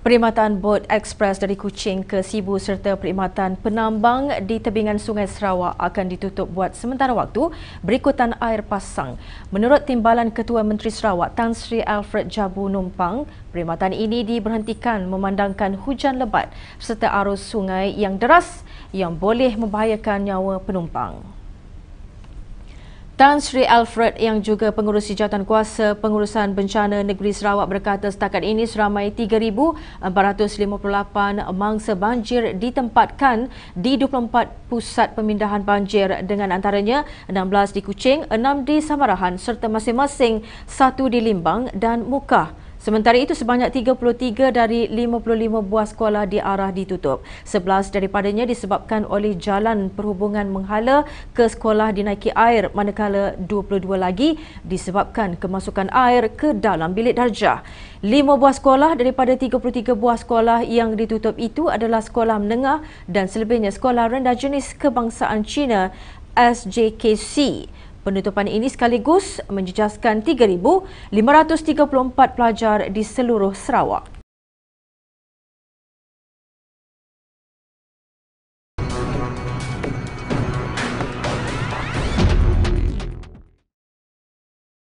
Perkhidmatan bot ekspres dari Kuching ke Sibu serta perkhidmatan penambang di tebingan Sungai Sarawak akan ditutup buat sementara waktu berikutan air pasang. Menurut Timbalan Ketua Menteri Sarawak Tan Sri Alfred Jabu Numpang, perkhidmatan ini diberhentikan memandangkan hujan lebat serta arus sungai yang deras yang boleh membahayakan nyawa penumpang. Tan Sri Alfred yang juga pengurusi jawatan kuasa pengurusan bencana negeri Sarawak berkata setakat ini seramai 3,458 mangsa banjir ditempatkan di 24 pusat pemindahan banjir dengan antaranya 16 di Kuching, 6 di Samarahan serta masing-masing 1 di Limbang dan Mukah. Sementara itu sebanyak 33 dari 55 buah sekolah diarah ditutup. 11 daripadanya disebabkan oleh jalan perhubungan menghala ke sekolah dinaiki air manakala 22 lagi disebabkan kemasukan air ke dalam bilik darjah. 5 buah sekolah daripada 33 buah sekolah yang ditutup itu adalah sekolah menengah dan selebihnya sekolah rendah jenis kebangsaan China SJKC. Penutupan ini sekaligus menjejaskan 3,534 pelajar di seluruh Sarawak.